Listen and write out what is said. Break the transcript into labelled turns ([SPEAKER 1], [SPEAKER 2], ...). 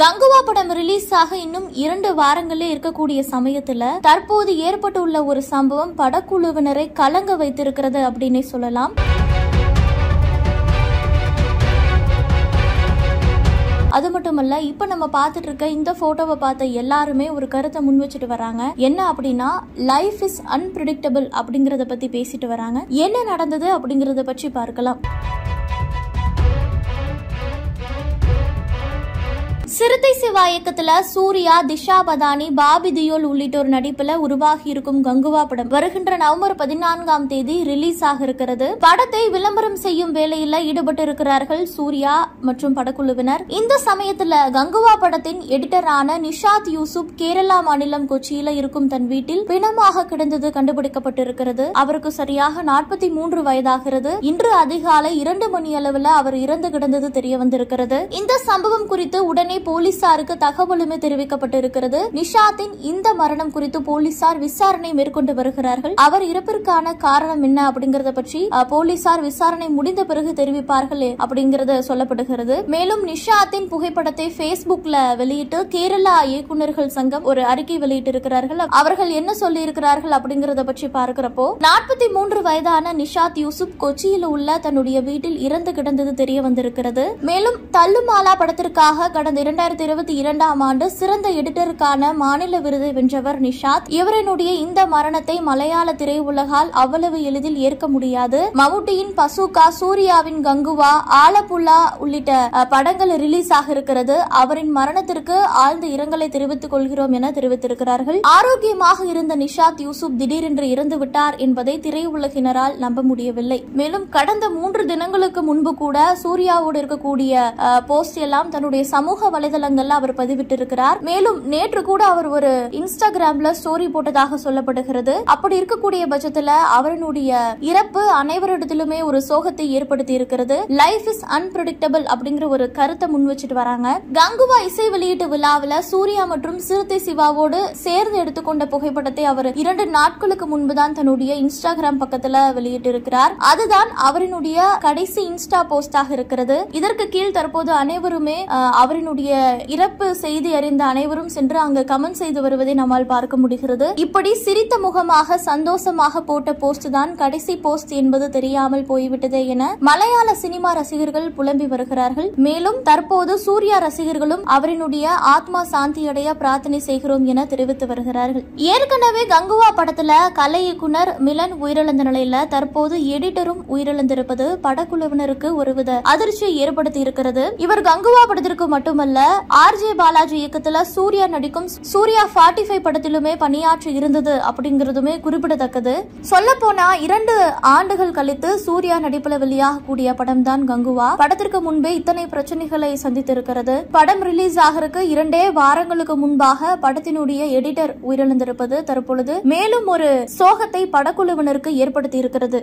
[SPEAKER 1] கங்குவா படம் ரிலீஸ் ஆக இன்னும் இரண்டு வாரங்களே இருக்கக்கூடிய சமயத்துல தற்போது ஏற்பட்டுள்ள ஒரு சம்பவம் படக்குழுவினரை கலங்க வைத்திருக்கிறது அப்படின்னு சொல்லலாம் அது மட்டும் இல்ல இப்ப நம்ம பாத்துட்டு இருக்க இந்த போட்டோவை பார்த்த எல்லாருமே ஒரு கருத்தை முன் வச்சுட்டு வராங்க என்ன அப்படின்னா லைஃப் இஸ் அன்பிரிடிக்டபிள் அப்படிங்கறத பத்தி பேசிட்டு வராங்க என்ன நடந்தது அப்படிங்கறத பற்றி பார்க்கலாம் சிறுத்தை சிவா இயக்கத்துல சூர்யா திஷா பதானி பாபி தியோல் உள்ளிட்டோர் நடிப்புல உருவாகி இருக்கும் கங்குவா படம் வருகின்ற நவம்பர் பதினான்காம் தேதி ரிலீஸ் ஆக இருக்கிறது படத்தை விளம்பரம் செய்யும் வேலையில ஈடுபட்டு இருக்கிறார்கள் சூர்யா மற்றும் படக்குழுவினர் இந்த சமயத்துல கங்குவா படத்தின் எடிட்டரான நிஷாத் யூசுப் கேரளா மாநிலம் கொச்சியில இருக்கும் தன் வீட்டில் பிணமாக கிடந்தது கண்டுபிடிக்கப்பட்டிருக்கிறது அவருக்கு சரியாக நாற்பத்தி மூன்று வயதாகிறது இன்று அதிகாலை இரண்டு மணி அளவுல அவர் இறந்து கிடந்தது தெரிய வந்திருக்கிறது இந்த சம்பவம் குறித்து உடனே போலீசாருக்கு தகவலுமே தெரிவிக்கப்பட்டிருக்கிறது நிஷாத்தின் இந்த மரணம் குறித்து போலீசார் விசாரணை மேற்கொண்டு வருகிறார்கள் அவர் இறப்பிற்கான காரணம் என்ன அப்படிங்கறத பற்றி போலீசார் விசாரணை முடிந்த பிறகு தெரிவிப்பார்கள் அப்படிங்கறது சொல்லப்படுகிறது மேலும் நிஷாத்தின் புகைப்படத்தை பேஸ்புக்ல வெளியிட்டு கேரளா இயக்குநர்கள் சங்கம் ஒரு அறிக்கை வெளியிட்டிருக்கிறார்கள் அவர்கள் என்ன சொல்லி இருக்கிறார்கள் அப்படிங்கறத பற்றி பார்க்கிறப்போ நாற்பத்தி மூன்று வயதான நிஷாத் யூசுப் கொச்சியில் உள்ள தன்னுடைய வீட்டில் இறந்து கிடந்தது தெரிய வந்திருக்கிறது மேலும் தள்ளுமாலா படத்திற்காக கடந்த இரண்டு இரண்டாயிரத்தி இருபத்தி இரண்டாம் ஆண்டு சிறந்த எடிட்டருக்கான மாநில விருதை வென்றவர் நிஷாத் இவரினுடைய இந்த மரணத்தை மலையாள திரையுலகால் அவ்வளவு எளிதில் ஏற்க முடியாது மவுட்டியின் பசுகா சூர்யாவின் கங்குவா ஆலப்புல்லா உள்ளிட்ட படங்கள் ரிலீஸ் ஆக இருக்கிறது அவரின் மரணத்திற்கு ஆழ்ந்த இரங்கலை தெரிவித்துக் கொள்கிறோம் என தெரிவித்திருக்கிறார்கள் ஆரோக்கியமாக இருந்த நிஷாத் யூசுப் திடீரென்று இறந்துவிட்டார் என்பதை திரையுலகினரால் நம்ப முடியவில்லை மேலும் கடந்த மூன்று தினங்களுக்கு முன்பு கூட சூர்யாவோடு இருக்கக்கூடிய போஸ்ட் எல்லாம் தன்னுடைய சமூக வலை வலைதளங்கள்ல அவர் பதிவிட்டிருக்கிறார் மேலும் நேற்று கூட அவர் ஒரு இன்ஸ்டாகிராம்ல ஸ்டோரி போட்டதாக சொல்லப்படுகிறது அப்படி இருக்கக்கூடிய பட்சத்துல அவருடைய இறப்பு அனைவரிடத்திலுமே ஒரு சோகத்தை ஏற்படுத்தி இருக்கிறது லைஃப் இஸ் அன்பிரடிக்டபிள் அப்படிங்கிற ஒரு கருத்தை முன் வச்சுட்டு வராங்க கங்குவா இசை வெளியீட்டு விழாவில் சூர்யா மற்றும் சிறுத்தை சிவாவோடு சேர்ந்து எடுத்துக்கொண்ட புகைப்படத்தை அவர் இரண்டு நாட்களுக்கு முன்புதான் தன்னுடைய இன்ஸ்டாகிராம் பக்கத்துல வெளியிட்டு இருக்கிறார் அதுதான் அவரினுடைய கடைசி இன்ஸ்டா போஸ்டாக இருக்கிறது இதற்கு கீழ் தற்போது அனைவருமே அவரினுடைய இறப்பு செய்தி அறிந்த அனைவரும் சென்று அங்கு கமெண்ட் செய்து வருவதை நம்மால் பார்க்க முடிகிறது இப்படி சிரித்த முகமாக சந்தோஷமாக போட்ட போஸ்ட் தான் கடைசி போஸ்ட் என்பது தெரியாமல் போய்விட்டதே என மலையாள சினிமா ரசிகர்கள் புலம்பி வருகிறார்கள் மேலும் தற்போது சூர்யா ரசிகர்களும் அவரினுடைய ஆத்மா சாந்தியடைய பிரார்த்தனை செய்கிறோம் என தெரிவித்து வருகிறார்கள் ஏற்கனவே கங்குவா படத்துல கலை இயக்குனர் மிலன் உயிரிழந்த நிலையில தற்போது எடிட்டரும் உயிரிழந்திருப்பது படக்குழுவினருக்கு ஒருவித அதிர்ச்சியை ஏற்படுத்தி இருக்கிறது இவர் கங்குவா படத்திற்கு மட்டுமல்ல ஆர்ஜே பாலாஜி இயக்கத்துல சூர்யா நடிக்கும் சூர்யா ஃபார்ட்டி ஃபைவ் படத்திலுமே பணியாற்றி இருந்தது அப்படிங்கிறதுமே குறிப்பிடத்தக்கது சொல்ல போனா இரண்டு ஆண்டுகள் கழித்து சூர்யா நடிப்புல வெளியாகக்கூடிய படம் தான் கங்குவா படத்திற்கு முன்பே இத்தனை பிரச்சனைகளை சந்தித்திருக்கிறது படம் ரிலீஸ் ஆகிறதுக்கு இரண்டே வாரங்களுக்கு முன்பாக படத்தினுடைய எடிட்டர் உயிரிழந்திருப்பது தற்பொழுது மேலும் ஒரு சோகத்தை படக்குழுவினருக்கு ஏற்படுத்தி இருக்கிறது